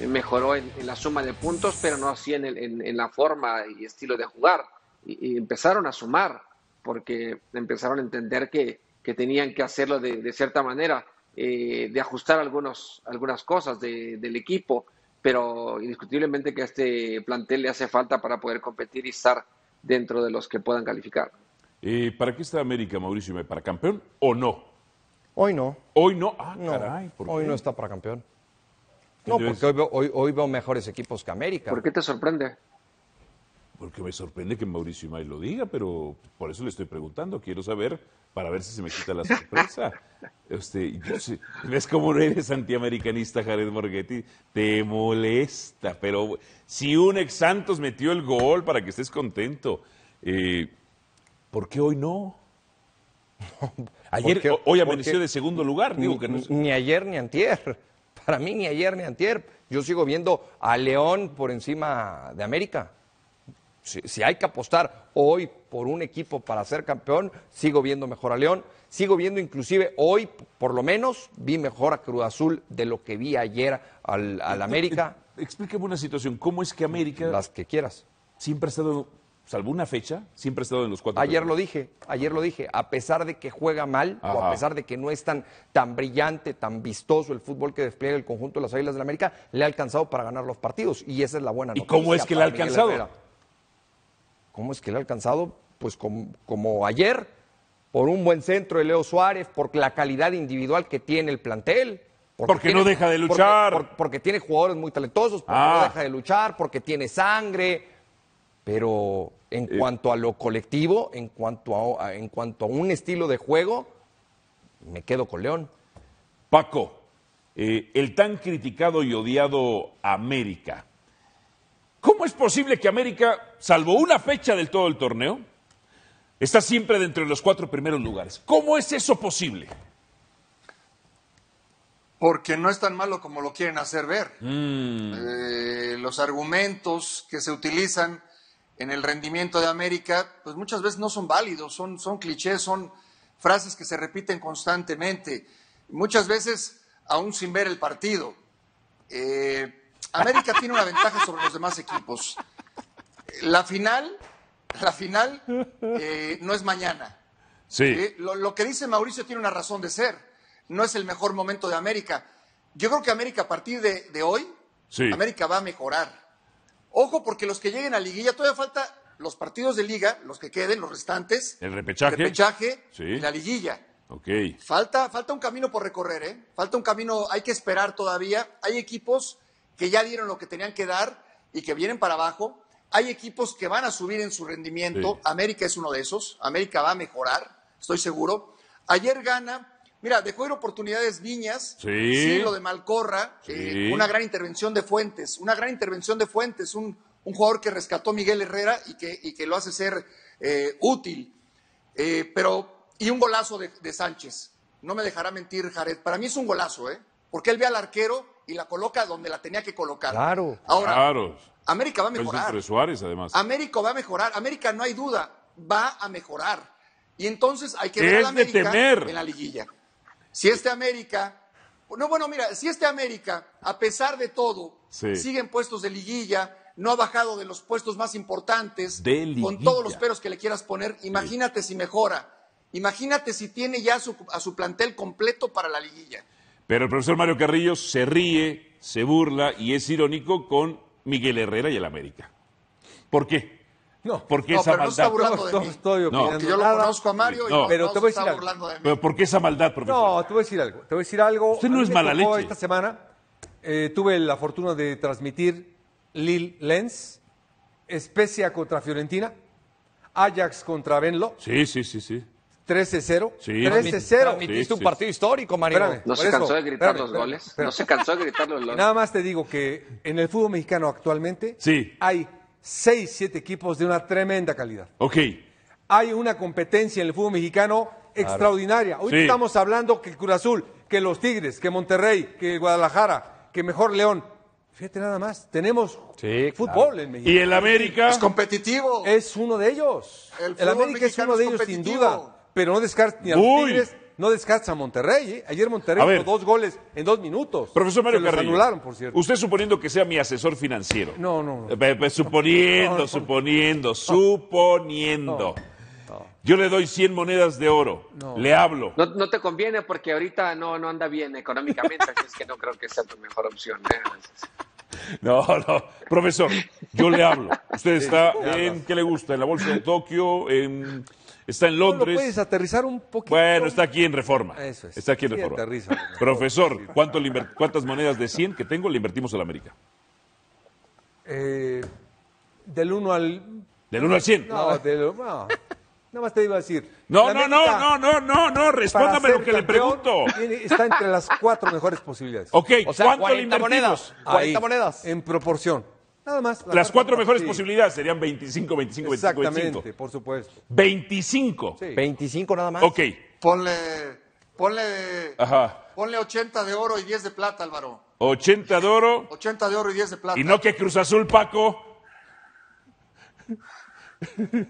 Eh, mejoró en, la suma de puntos, pero no así en, la forma y estilo de jugar. Y, empezaron a sumar, porque empezaron a entender que, tenían que hacerlo de, cierta manera, eh, de ajustar algunos, algunas cosas del equipo, pero indiscutiblemente que a este plantel le hace falta para poder competir y estar dentro de los que puedan calificar. y eh, ¿Para qué está América, Mauricio? ¿Para campeón o no? Hoy no. Hoy no. Ah, Caray, Hoy no está para campeón. No, porque hoy, hoy, veo mejores equipos que América. ¿Por qué te sorprende? Porque me sorprende que Mauricio Imay lo diga, pero por eso le estoy preguntando. Quiero saber para ver si se me quita la sorpresa. Este, ¿Ves cómo no eres antiamericanista, Jared Morghetti? Te molesta, pero si un ex Santos metió el gol para que estés contento, eh, ¿por qué hoy no? Ayer, hoy amaneció de segundo lugar. Ni ayer ni antier para mí ni ayer ni antier. Yo sigo viendo a León por encima de América. Si, hay que apostar hoy por un equipo para ser campeón, sigo viendo mejor a León. Sigo viendo inclusive hoy, por lo menos, vi mejor a Cruz Azul de lo que vi ayer al, al e-, e-, América. E-, Explícame una situación. ¿Cómo es que América... Las que quieras. Siempre ha estado salvo una fecha, siempre ha estado en los cuatro. Ayer lo dije, ayer lo dije, a pesar de que juega mal o a pesar de que no es tan, tan brillante, tan vistoso el fútbol que despliega el conjunto de las Águilas del la América, le ha alcanzado para ganar los partidos y esa es la buena noticia. ¿Y cómo es que le ha alcanzado? ¿Cómo es que le ha alcanzado? Pues como, ayer, por un buen centro de Leo Suárez, por la calidad individual que tiene el plantel. Porque, no deja de luchar. Porque, tiene jugadores muy talentosos, porque no ah. deja de luchar, porque tiene sangre, pero en eh, cuanto a lo colectivo, en cuanto a, un estilo de juego, me quedo con León. Paco, eh, el tan criticado y odiado América. ¿Cómo es posible que América, salvo una fecha del todo el torneo, está siempre dentro de los cuatro primeros lugares? ¿Cómo es eso posible? Porque no es tan malo como lo quieren hacer ver. Mm. Eh, los argumentos que se utilizan en el rendimiento de América, pues muchas veces no son válidos, son, clichés, son frases que se repiten constantemente, muchas veces aún sin ver el partido. Eh, América tiene una ventaja sobre los demás equipos. La final, la final eh, no es mañana. Sí. Eh, lo, que dice Mauricio tiene una razón de ser. No es el mejor momento de América. Yo creo que América a partir de, hoy, América va a mejorar. Ojo, porque los que lleguen a liguilla, todavía falta los partidos de liga, los que queden, los restantes. El repechaje. El repechaje sí. la liguilla. Ok. Falta, falta un camino por recorrer, ¿eh? Falta un camino, hay que esperar todavía. Hay equipos que ya dieron lo que tenían que dar y que vienen para abajo. Hay equipos que van a subir en su rendimiento. América es uno de esos. América va a mejorar, estoy seguro. Ayer gana Mira, dejó de ir oportunidades Viñas, sí. lo de Malcorra, eh, una gran intervención de Fuentes, una gran intervención de Fuentes, un, jugador que rescató Miguel Herrera y que, lo hace ser eh, útil. Eh, pero, y un golazo de, Sánchez. No me dejará mentir, Jared. Para mí es un golazo, ¿eh? Porque él ve al arquero y la coloca donde la tenía que colocar. Claro. Ahora, claro. América va a mejorar. Suárez, además. América va a mejorar. América, no hay duda, va a mejorar. Y entonces hay que ver a América en la liguilla. Si este América, no, bueno, mira, si este América, a pesar de todo, sigue en puestos de liguilla, no ha bajado de los puestos más importantes, con todos los peros que le quieras poner, imagínate si mejora, imagínate si tiene ya a su plantel completo para la liguilla. Pero el profesor Mario Carrillo se ríe, se burla y es irónico con Miguel Herrera y el América. ¿Por qué? No, porque no, esa maldad. No estoy yo lo conozco a Mario y pero te voy a decir de Pero ¿por qué esa maldad, profesor? No, te voy a decir algo. Te voy a decir algo. Usted no es mala leche. Esta semana eh, tuve la fortuna de transmitir Lil Lens, Especia contra Fiorentina, Ajax contra Venlo. Sí, sí, sí, sí. 13-0. Sí. 13-0. Admitiste un partido histórico, Mario. no se cansó de gritar los goles. No se cansó de gritar los goles. Nada más te digo que en el fútbol mexicano actualmente sí. hay seis, siete equipos de una tremenda calidad. Ok. Hay una competencia en el fútbol mexicano extraordinaria. Hoy estamos hablando que el Cruz Azul, que los Tigres, que Monterrey, que Guadalajara, que mejor León. Fíjate nada más, tenemos fútbol en México. Y el América es competitivo. Es uno de ellos. El, América es uno de ellos sin duda, pero no descartes ni a los Tigres no descansa Monterrey. ¿eh? Ayer Monterrey hizo dos goles en dos minutos. Profesor Mario por cierto. Usted suponiendo que sea mi asesor financiero. No, no. Eh, eh, suponiendo, suponiendo, suponiendo. Yo le doy 100 monedas de oro. le hablo. No, te conviene porque ahorita no, no anda bien económicamente, así es que no creo que sea tu mejor opción. ¿eh? No, no. Profesor, yo le hablo. Usted está en, ¿qué le gusta? En la Bolsa de Tokio, en está en Londres. puedes aterrizar un poquito. Bueno, está aquí en Reforma. Eso es. Está aquí en Reforma. Profesor, ¿cuántas monedas de 100 que tengo le invertimos a la América? Eh, del 1 al... ¿Del 1 al 100? No, del Nada más te iba a decir. No, no, no, no, no, no, no, respóndame lo que le pregunto. Está entre las cuatro mejores posibilidades. Ok, ¿cuánto le invertimos? monedas. 40 monedas. En proporción. Nada más. las cuatro mejores posibilidades serían 25, 25, 25, 25. por supuesto. 25. 25 nada más. Ok. Ponle, ponle, Ajá. ponle 80 de oro y 10 de plata, Álvaro. 80 de oro. 80 de oro y 10 de plata. Y no que Cruz Azul, Paco.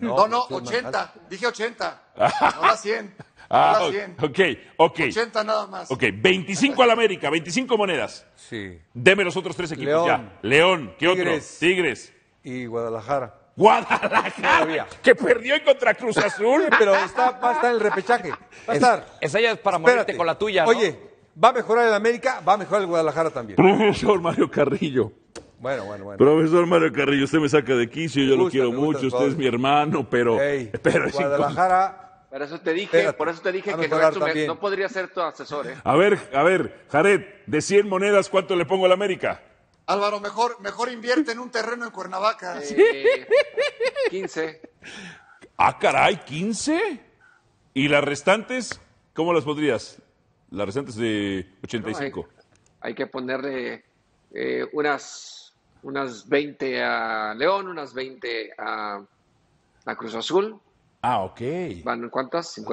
No, no, 80. Dije 80. no 100. Ah, ok, ok. 80 nada más. Ok, 25 al América, 25 monedas. Sí. Deme los otros tres equipos León, ya. León, ¿qué Tigres, otro? Tigres. Y Guadalajara. Guadalajara, que perdió en contra Cruz Azul. pero está, va a estar en el repechaje. Va a estar. Es, para morirte con la tuya. Oye, va a mejorar el América, va a mejorar el Guadalajara también. Profesor Mario Carrillo. Bueno, bueno, bueno. Profesor Mario Carrillo, usted me saca de quicio, yo lo quiero mucho, usted es mi hermano, pero. Hey, pero Guadalajara por eso te dije, por eso te dije que no podría ser tu asesor. ¿eh? A ver, a ver, Jared, de 100 monedas, ¿cuánto le pongo a la América? Álvaro, mejor, mejor invierte en un terreno en Cuernavaca. 15. Eh. Ah, caray, 15. ¿Y las restantes? ¿Cómo las podrías? Las restantes de 85. hay, que ponerle eh, unas, unas 20 a León, unas 20 a, a Cruz Azul, Ah, ok.